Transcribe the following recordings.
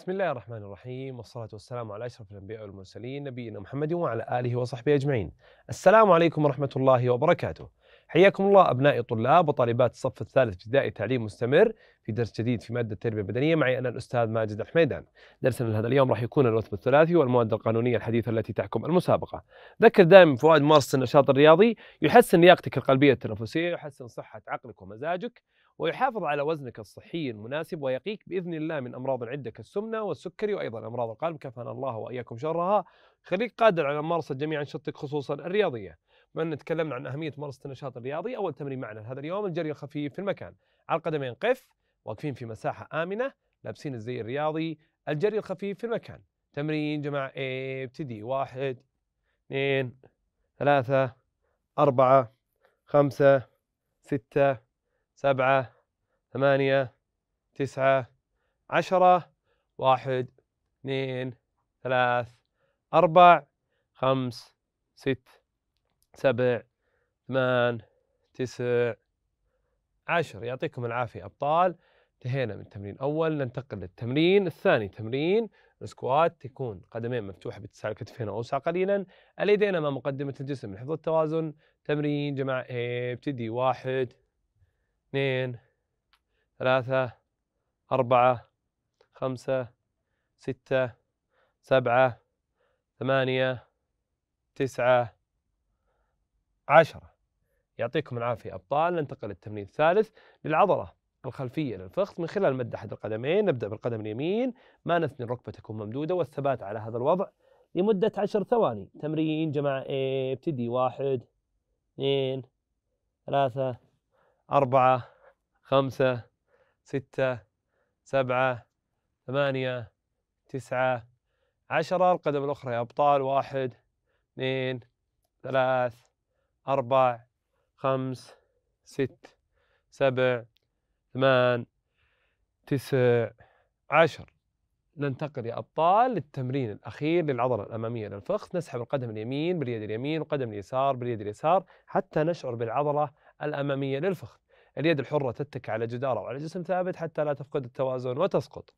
بسم الله الرحمن الرحيم والصلاة والسلام على أشرف الأنبياء والمرسلين نبينا محمد وعلى آله وصحبه أجمعين السلام عليكم ورحمة الله وبركاته حياكم الله أبنائي طلاب وطالبات الصف الثالث ابتدائي تعليم مستمر في درس جديد في مادة التربية البدنية معي أنا الأستاذ ماجد الحميدان درسنا لهذا اليوم راح يكون الوثب الثلاثي والمواد القانونية الحديثة التي تحكم المسابقة ذكر دائما فوائد ممارسة النشاط الرياضي يحسن لياقتك القلبية التنفسية يحسن صحة عقلك ومزاجك ويحافظ على وزنك الصحي المناسب ويقيك باذن الله من امراض عده كالسمنه والسكري وايضا امراض القلب كفانا الله واياكم شرها خليك قادر على ممارسه جميع انشطتك خصوصا الرياضيه بما تكلمنا عن اهميه ممارسه النشاط الرياضي اول تمرين معنا هذا اليوم الجري الخفيف في المكان على القدمين قف واقفين في مساحه امنه لابسين الزي الرياضي الجري الخفيف في المكان تمرين جماعه ابتدي واحد اثنين ثلاثة أربعة خمسة ستة سبعة ثمانية تسعة عشرة واحد اثنين ثلاث أربع خمس ست سبع ثمان تسع عشر يعطيكم العافية أبطال انتهينا من التمرين الأول ننتقل للتمرين الثاني تمرين السكوات تكون قدمين مفتوحة باتساع الكتفين أوسع قليلا اليدين أمام مقدمة الجسم لحفظ التوازن تمرين جماعة ابتدي واحد اثنين ثلاثة أربعة خمسة ستة سبعة ثمانية تسعة عشرة يعطيكم العافية أبطال ننتقل للتمرين الثالث للعضلة الخلفية للفخذ من خلال مد أحد القدمين نبدأ بالقدم اليمين ما نثني الركبة تكون ممدودة والثبات على هذا الوضع لمدة عشر ثواني تمرين جماعة ابتدي واحد اثنين ثلاثة أربعة خمسة ستة سبعة ثمانية تسعة عشرة القدم الأخرى يا أبطال واحد اثنين ثلاث أربع خمس ست سبع ثمان تسع عشر ننتقل يا أبطال للتمرين الأخير للعضلة الأمامية للفخذ نسحب القدم اليمين باليد اليمين والقدم اليسار باليد اليسار حتى نشعر بالعضلة الأمامية للفخذ اليد الحرة تتك على جدار أو على جسم ثابت حتى لا تفقد التوازن وتسقط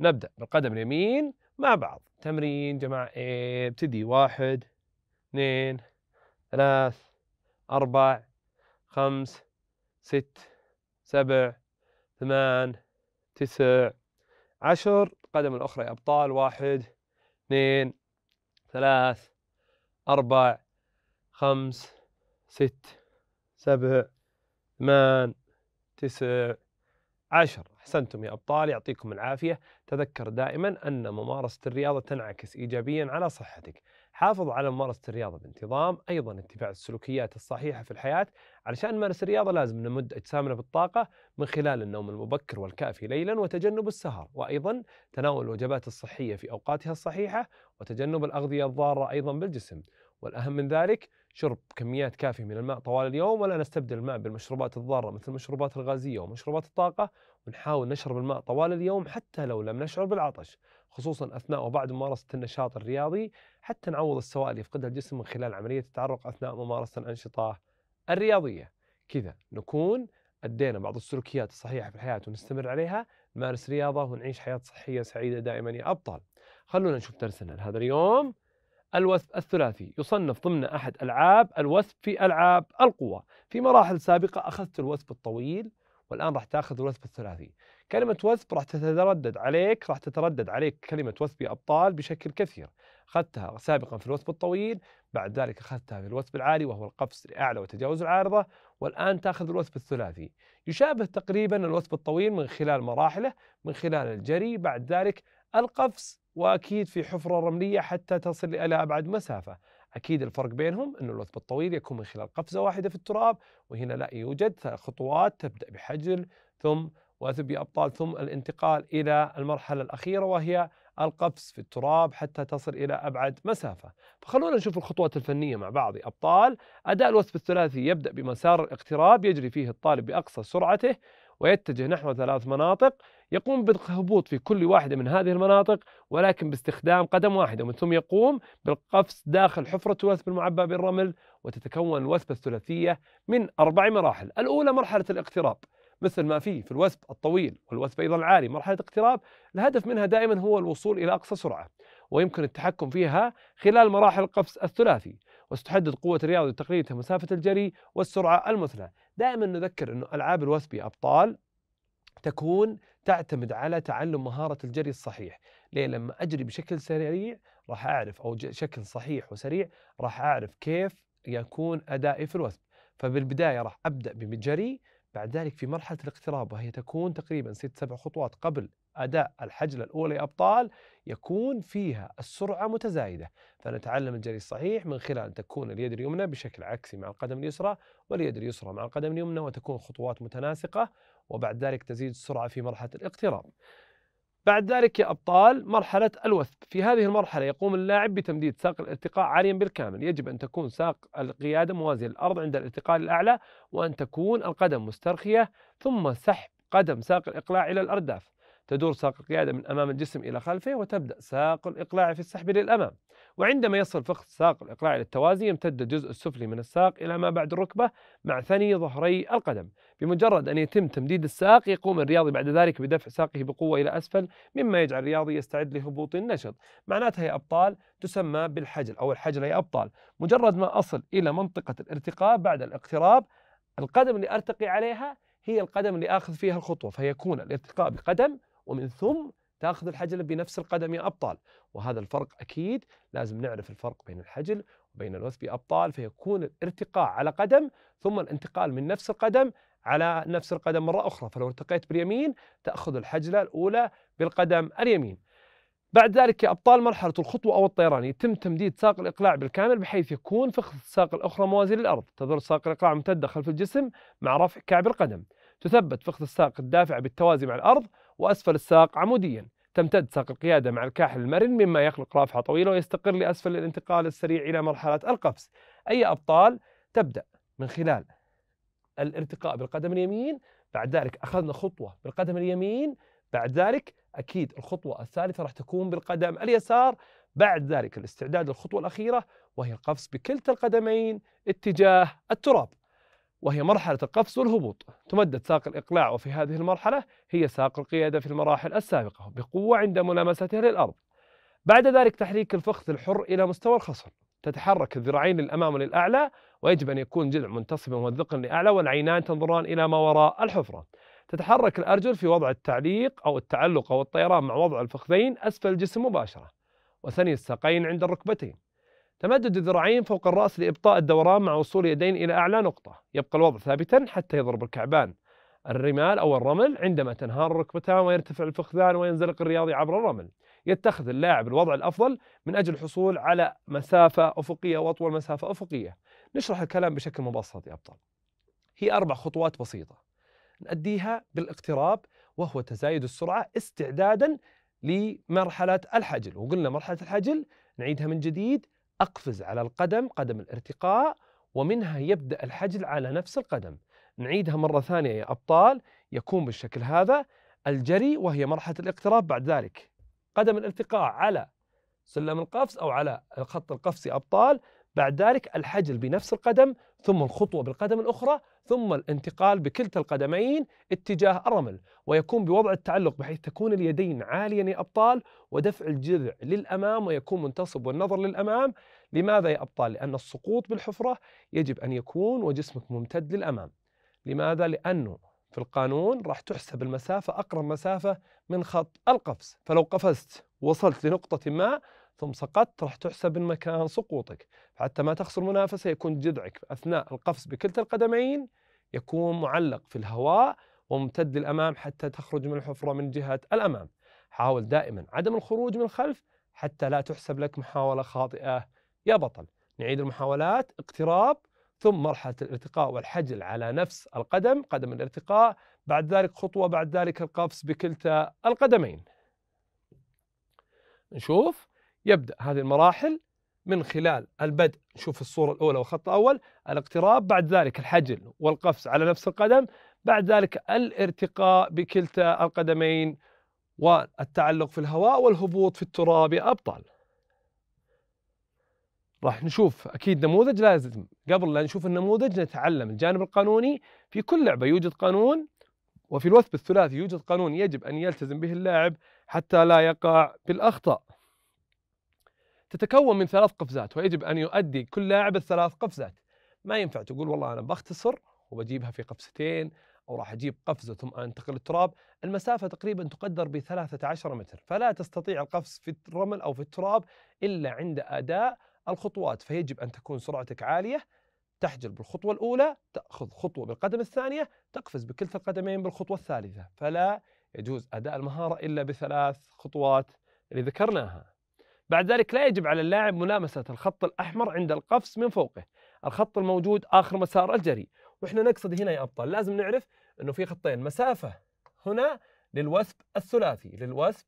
نبدأ بالقدم اليمين مع بعض تمرين جماعة ابتدي واحد اثنين ثلاث أربع خمس ست سبع ثمان تسع عشر قدم الأخرى يا أبطال واحد اثنين ثلاث أربع خمس ست سبع ثمان تسع عشر أحسنتم يا أبطال يعطيكم العافية تذكر دائما أن ممارسة الرياضة تنعكس إيجابيا على صحتك حافظ على ممارسة الرياضة بانتظام أيضا اتباع السلوكيات الصحيحة في الحياة علشان نمارس الرياضة لازم نمد أجسامنا بالطاقة من خلال النوم المبكر والكافي ليلا وتجنب السهر وأيضا تناول الوجبات الصحية في أوقاتها الصحيحة وتجنب الأغذية الضارة أيضا بالجسم والأهم من ذلك شرب كميات كافية من الماء طوال اليوم ولا نستبدل الماء بالمشروبات الضارة مثل المشروبات الغازية ومشروبات الطاقة ونحاول نشرب الماء طوال اليوم حتى لو لم نشعر بالعطش خصوصا اثناء وبعد ممارسه النشاط الرياضي حتى نعوض السوائل اللي يفقدها الجسم من خلال عمليه التعرق اثناء ممارسه الانشطه الرياضيه. كذا نكون ادينا بعض السلوكيات الصحيحه في الحياه ونستمر عليها، نمارس رياضه ونعيش حياه صحيه سعيده دائما يا ابطال. خلونا نشوف درسنا لهذا اليوم. الوثب الثلاثي يصنف ضمن احد العاب الوثب في العاب القوى. في مراحل سابقه اخذت الوثب الطويل والان راح تاخذ الوثب الثلاثي. كلمة وثب راح تتردد عليك راح تتردد عليك كلمة وثب أبطال بشكل كثير أخذتها سابقا في الوثب الطويل بعد ذلك أخذتها في الوثب العالي وهو القفز الأعلى وتجاوز العارضة والآن تأخذ الوثب الثلاثي يشابه تقريبا الوثب الطويل من خلال مراحله من خلال الجري بعد ذلك القفز وأكيد في حفرة رملية حتى تصل إلى أبعد مسافة اكيد الفرق بينهم أن الوثب الطويل يكون من خلال قفزه واحده في التراب وهنا لا يوجد خطوات تبدا بحجل ثم وأثبي أبطال ثم الانتقال إلى المرحلة الأخيرة وهي القفز في التراب حتى تصل إلى أبعد مسافة فخلونا نشوف الخطوات الفنية مع بعض أبطال أداء الوثب الثلاثي يبدأ بمسار الاقتراب يجري فيه الطالب بأقصى سرعته ويتجه نحو ثلاث مناطق يقوم بالهبوط في كل واحدة من هذه المناطق ولكن باستخدام قدم واحدة ومن ثم يقوم بالقفز داخل حفرة الوثب المعبى بالرمل وتتكون الوثبة الثلاثية من أربع مراحل الأولى مرحلة الاقتراب مثل ما في في الوثب الطويل والوثب أيضا العالي مرحلة اقتراب الهدف منها دائما هو الوصول إلى أقصى سرعة ويمكن التحكم فيها خلال مراحل القفز الثلاثي وستحدد قوة الرياضة تقريبا مسافة الجري والسرعة المثلى دائما نذكر أن ألعاب الوثبي أبطال تكون تعتمد على تعلم مهارة الجري الصحيح ليه لما أجري بشكل سريع راح أعرف أو بشكل صحيح وسريع راح أعرف كيف يكون أدائي في الوثب فبالبداية راح أبدأ بجري بعد ذلك في مرحلة الاقتراب وهي تكون تقريبا ست سبع خطوات قبل أداء الحجلة الأولى لأبطال أبطال يكون فيها السرعة متزايدة فنتعلم الجري الصحيح من خلال أن تكون اليد اليمنى بشكل عكسي مع القدم اليسرى واليد اليسرى مع القدم اليمنى وتكون خطوات متناسقة وبعد ذلك تزيد السرعة في مرحلة الاقتراب بعد ذلك يا أبطال مرحلة الوثب في هذه المرحلة يقوم اللاعب بتمديد ساق الارتقاء عاليا بالكامل يجب أن تكون ساق القيادة موازية للأرض عند الارتقاء الأعلى وأن تكون القدم مسترخية ثم سحب قدم ساق الإقلاع إلى الأرداف تدور ساق القيادة من أمام الجسم إلى خلفه وتبدأ ساق الإقلاع في السحب للأمام وعندما يصل فخذ ساق الإقلاع إلى التوازي يمتد الجزء السفلي من الساق إلى ما بعد الركبة مع ثني ظهري القدم بمجرد أن يتم تمديد الساق يقوم الرياضي بعد ذلك بدفع ساقه بقوة إلى أسفل مما يجعل الرياضي يستعد لهبوط النشط معناتها يا أبطال تسمى بالحجل أو الحجل يا أبطال مجرد ما أصل إلى منطقة الارتقاء بعد الاقتراب القدم اللي أرتقي عليها هي القدم اللي آخذ فيها الخطوة فيكون الارتقاء بقدم ومن ثم تاخذ الحجل بنفس القدم يا ابطال وهذا الفرق اكيد لازم نعرف الفرق بين الحجل وبين الوثب يا ابطال فيكون الارتقاء على قدم ثم الانتقال من نفس القدم على نفس القدم مره اخرى فلو ارتقيت باليمين تاخذ الحجله الاولى بالقدم اليمين بعد ذلك يا ابطال مرحله الخطوه او الطيران يتم تمديد ساق الاقلاع بالكامل بحيث يكون فخذ الساق الاخرى موازي للارض تظل ساق الاقلاع ممتده خلف الجسم مع رفع كعب القدم تثبت فخذ الساق الدافع بالتوازي مع الارض وأسفل الساق عموديا تمتد ساق القيادة مع الكاحل المرن مما يخلق رافعة طويلة ويستقر لأسفل الانتقال السريع إلى مرحلة القفز أي أبطال تبدأ من خلال الارتقاء بالقدم اليمين بعد ذلك أخذنا خطوة بالقدم اليمين بعد ذلك أكيد الخطوة الثالثة راح تكون بالقدم اليسار بعد ذلك الاستعداد للخطوة الأخيرة وهي القفز بكلتا القدمين اتجاه التراب وهي مرحلة القفز والهبوط تمدد ساق الإقلاع وفي هذه المرحلة هي ساق القيادة في المراحل السابقة بقوة عند ملامسته للأرض بعد ذلك تحريك الفخذ الحر إلى مستوى الخصر تتحرك الذراعين للأمام وللأعلى ويجب أن يكون جذع منتصبا والذقن لأعلى والعينان تنظران إلى ما وراء الحفرة تتحرك الأرجل في وضع التعليق أو التعلق أو الطيران مع وضع الفخذين أسفل الجسم مباشرة وثني الساقين عند الركبتين تمدد الذراعين فوق الرأس لإبطاء الدوران مع وصول اليدين إلى أعلى نقطة يبقى الوضع ثابتا حتى يضرب الكعبان الرمال أو الرمل عندما تنهار الركبتان ويرتفع الفخذان وينزلق الرياضي عبر الرمل يتخذ اللاعب الوضع الأفضل من أجل الحصول على مسافة أفقية وأطول مسافة أفقية نشرح الكلام بشكل مبسط يا أبطال هي أربع خطوات بسيطة نأديها بالاقتراب وهو تزايد السرعة استعدادا لمرحلة الحجل وقلنا مرحلة الحجل نعيدها من جديد أقفز على القدم قدم الارتقاء ومنها يبدأ الحجل على نفس القدم نعيدها مرة ثانية يا أبطال يكون بالشكل هذا الجري وهي مرحلة الاقتراب بعد ذلك قدم الارتقاء على سلم القفز أو على الخط القفزي يا أبطال بعد ذلك الحجل بنفس القدم ثم الخطوة بالقدم الأخرى ثم الانتقال بكلتا القدمين اتجاه الرمل ويكون بوضع التعلق بحيث تكون اليدين عاليا يا أبطال ودفع الجذع للأمام ويكون منتصب والنظر للأمام لماذا يا أبطال؟ لأن السقوط بالحفرة يجب أن يكون وجسمك ممتد للأمام لماذا؟ لأنه في القانون راح تحسب المسافة أقرب مسافة من خط القفز فلو قفزت وصلت لنقطة ما ثم سقطت راح تحسب من مكان سقوطك حتى ما تخسر منافسة يكون جذعك أثناء القفز بكلتا القدمين يكون معلق في الهواء وممتد للأمام حتى تخرج من الحفرة من جهة الأمام حاول دائما عدم الخروج من الخلف حتى لا تحسب لك محاولة خاطئة يا بطل نعيد المحاولات اقتراب ثم مرحلة الارتقاء والحجل على نفس القدم قدم الارتقاء بعد ذلك خطوة بعد ذلك القفز بكلتا القدمين نشوف يبدأ هذه المراحل من خلال البدء نشوف الصورة الأولى والخط الأول الاقتراب بعد ذلك الحجل والقفز على نفس القدم بعد ذلك الارتقاء بكلتا القدمين والتعلق في الهواء والهبوط في التراب يا أبطال راح نشوف أكيد نموذج لازم قبل لا نشوف النموذج نتعلم الجانب القانوني في كل لعبة يوجد قانون وفي الوثب الثلاثي يوجد قانون يجب أن يلتزم به اللاعب حتى لا يقع بالأخطاء تتكون من ثلاث قفزات ويجب أن يؤدي كل لاعب الثلاث قفزات ما ينفع تقول والله أنا بختصر وبجيبها في قفزتين أو راح أجيب قفزة ثم أنتقل التراب المسافة تقريبا تقدر ب 13 متر فلا تستطيع القفز في الرمل أو في التراب إلا عند أداء الخطوات فيجب أن تكون سرعتك عالية تحجل بالخطوة الأولى تأخذ خطوة بالقدم الثانية تقفز بكلتا القدمين بالخطوة الثالثة فلا يجوز أداء المهارة إلا بثلاث خطوات اللي ذكرناها بعد ذلك لا يجب على اللاعب ملامسة الخط الأحمر عند القفز من فوقه الخط الموجود آخر مسار الجري وإحنا نقصد هنا يا أبطال لازم نعرف أنه في خطين مسافة هنا للوثب الثلاثي للوثب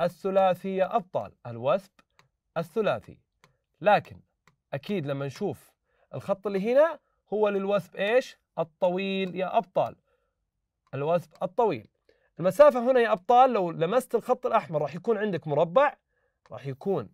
الثلاثي يا أبطال الوثب الثلاثي لكن أكيد لما نشوف الخط اللي هنا هو للوثب إيش الطويل يا أبطال الوثب الطويل المسافة هنا يا أبطال لو لمست الخط الأحمر راح يكون عندك مربع راح يكون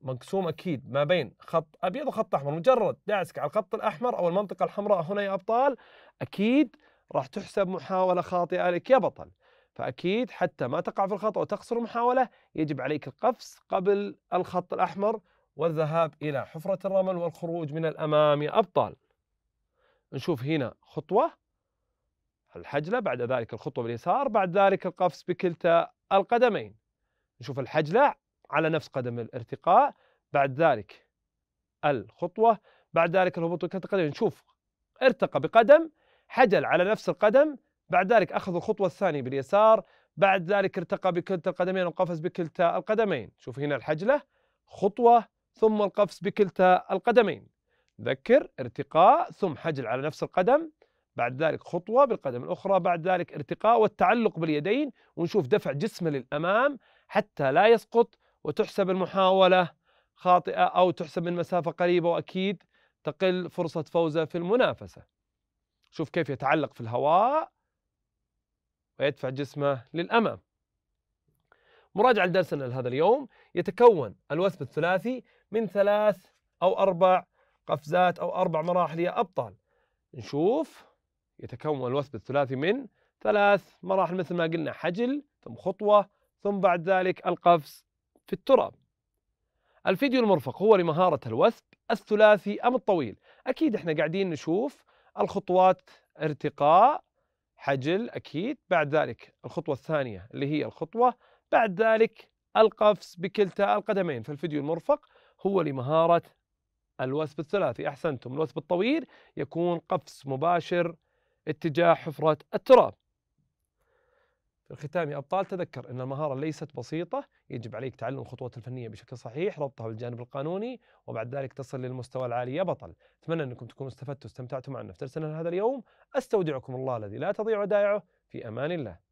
مقسوم أكيد ما بين خط أبيض وخط أحمر مجرد دعسك على الخط الأحمر أو المنطقة الحمراء هنا يا أبطال أكيد راح تحسب محاولة خاطئة لك يا بطل فأكيد حتى ما تقع في الخطأ وتخسر المحاولة يجب عليك القفز قبل الخط الأحمر والذهاب إلى حفرة الرمل والخروج من الأمام يا أبطال نشوف هنا خطوة الحجلة بعد ذلك الخطوة باليسار بعد ذلك القفز بكلتا القدمين نشوف الحجلة على نفس قدم الارتقاء بعد ذلك الخطوة بعد ذلك الهبوط بكلتا القدمين نشوف ارتقى بقدم حجل على نفس القدم بعد ذلك أخذ الخطوة الثانية باليسار بعد ذلك ارتقى بكلتا القدمين وقفز بكلتا القدمين شوف هنا الحجلة خطوة ثم القفز بكلتا القدمين ذكر ارتقاء ثم حجل على نفس القدم بعد ذلك خطوة بالقدم الأخرى بعد ذلك ارتقاء والتعلق باليدين ونشوف دفع جسمه للأمام حتى لا يسقط وتحسب المحاولة خاطئة أو تحسب من مسافة قريبة وأكيد تقل فرصة فوزه في المنافسة شوف كيف يتعلق في الهواء ويدفع جسمه للأمام مراجعة لدرسنا لهذا اليوم يتكون الوثب الثلاثي من ثلاث أو أربع قفزات أو أربع مراحل يا أبطال نشوف يتكون الوثب الثلاثي من ثلاث مراحل مثل ما قلنا حجل ثم خطوة ثم بعد ذلك القفز في التراب الفيديو المرفق هو لمهارة الوثب الثلاثي أم الطويل أكيد إحنا قاعدين نشوف الخطوات ارتقاء حجل أكيد بعد ذلك الخطوة الثانية اللي هي الخطوة بعد ذلك القفز بكلتا القدمين فالفيديو المرفق هو لمهارة الوثب الثلاثي أحسنتم الوثب الطويل يكون قفز مباشر اتجاه حفرة التراب في الختام يا أبطال تذكر أن المهارة ليست بسيطة يجب عليك تعلم الخطوات الفنية بشكل صحيح ربطها بالجانب القانوني وبعد ذلك تصل للمستوى العالي يا بطل أتمنى أنكم تكونوا استفدتوا واستمتعتوا معنا في درسنا هذا اليوم أستودعكم الله الذي لا تضيع ودائعه في أمان الله